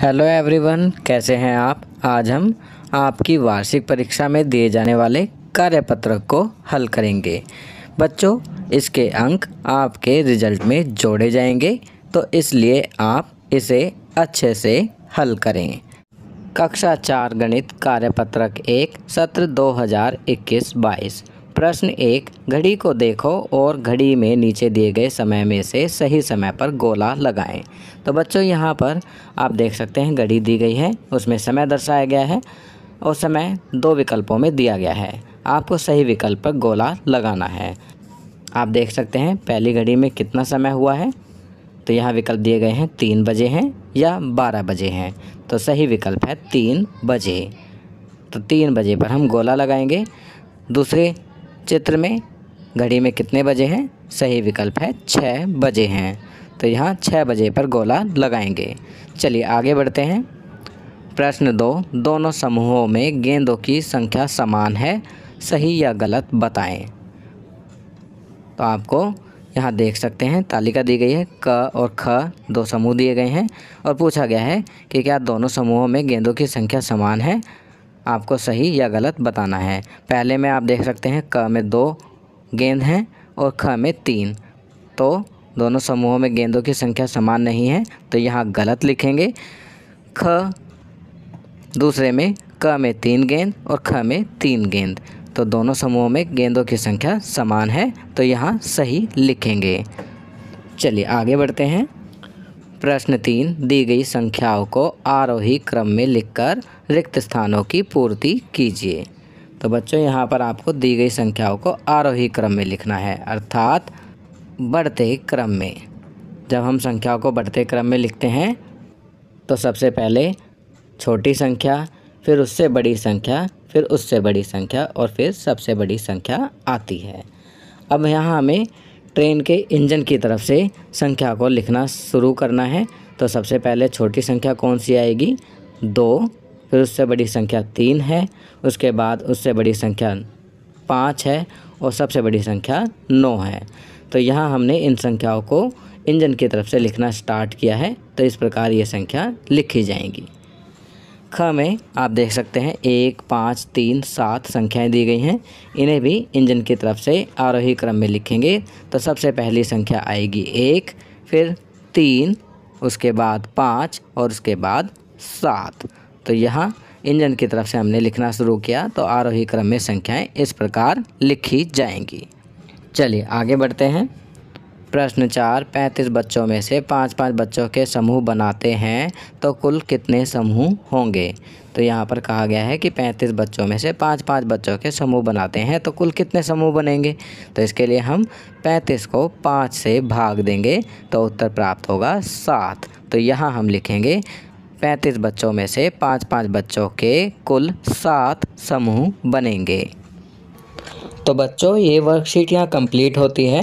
hello everyone कैसे हैं आप आज हम आपकी वार्षिक परीक्षा में दिए जाने वाले कार्यपत्र को हल करेंगे बच्चों इसके अंक आपके रिजल्ट में जोड़े जाएंगे तो इसलिए आप इसे अच्छे से हल करें कक्षा चार गणित कार्यपत्रक एक सत्र 2021-22 प्रश्न एक घड़ी को देखो और घड़ी में नीचे दिए गए समय में से सही समय पर गोला लगाएं तो बच्चों यहाँ पर आप देख सकते हैं घड़ी दी गई है उसमें समय दर्शाया गया है और समय दो विकल्पों में दिया गया है आपको सही विकल्प पर गोला लगाना है आप देख सकते हैं पहली घड़ी में कितना समय हुआ है तो यहाँ विकल्प दिए गए हैं तीन बजे हैं या बारह बजे हैं तो सही विकल्प है तीन बजे तो तीन बजे पर हम गोला लगाएंगे दूसरे चित्र में घड़ी में कितने बजे हैं सही विकल्प है छः बजे हैं तो यहाँ छः बजे पर गोला लगाएंगे चलिए आगे बढ़ते हैं प्रश्न दो दोनों समूहों में गेंदों की संख्या समान है सही या गलत बताएं तो आपको यहाँ देख सकते हैं तालिका दी गई है क और ख दो समूह दिए गए हैं और पूछा गया है कि क्या दोनों समूहों में गेंदों की संख्या समान है आपको सही या गलत बताना है पहले में आप देख सकते हैं क में दो गेंद हैं और ख में तीन तो दोनों समूहों में गेंदों की संख्या समान नहीं है तो यहाँ गलत लिखेंगे ख दूसरे में क में तीन गेंद और ख में तीन गेंद तो दोनों समूहों में गेंदों की संख्या समान है तो यहाँ सही लिखेंगे चलिए आगे बढ़ते हैं प्रश्न तीन दी गई संख्याओं को आरोही क्रम में लिखकर रिक्त स्थानों की पूर्ति कीजिए तो बच्चों यहाँ पर आपको दी गई संख्याओं को आरोही क्रम में लिखना है अर्थात बढ़ते क्रम में जब हम संख्याओं को बढ़ते क्रम में लिखते हैं तो सबसे पहले छोटी संख्या फिर उससे बड़ी संख्या फिर उससे बड़ी संख्या और फिर सबसे बड़ी संख्या आती है अब यहाँ हमें ट्रेन के इंजन की तरफ से संख्या को लिखना शुरू करना है तो सबसे पहले छोटी संख्या कौन सी आएगी दो फिर उससे बड़ी संख्या तीन है उसके बाद उससे बड़ी संख्या पाँच है और सबसे बड़ी संख्या नौ है तो यहाँ हमने इन संख्याओं को इंजन की तरफ से लिखना स्टार्ट किया है तो इस प्रकार ये संख्या लिखी जाएंगी ख में आप देख सकते हैं एक पाँच तीन सात संख्याएं दी गई हैं इन्हें भी इंजन की तरफ से आरोही क्रम में लिखेंगे तो सबसे पहली संख्या आएगी एक फिर तीन उसके बाद पाँच और उसके बाद सात तो यहाँ इंजन की तरफ से हमने लिखना शुरू किया तो आरोही क्रम में संख्याएं इस प्रकार लिखी जाएंगी चलिए आगे बढ़ते हैं प्रश्न चार पैंतीस बच्चों में से पाँच पाँच बच्चों के समूह बनाते हैं तो कुल कितने समूह होंगे तो यहाँ पर कहा गया है कि पैंतीस बच्चों में से पाँच पाँच बच्चों के समूह बनाते हैं तो कुल कितने समूह बनेंगे तो इसके लिए हम पैंतीस को पाँच से भाग देंगे तो उत्तर प्राप्त होगा सात तो यहाँ हम लिखेंगे पैंतीस बच्चों में से पाँच पाँच बच्चों के कुल सात समूह बनेंगे तो बच्चों ये वर्कशीट यहाँ कंप्लीट होती है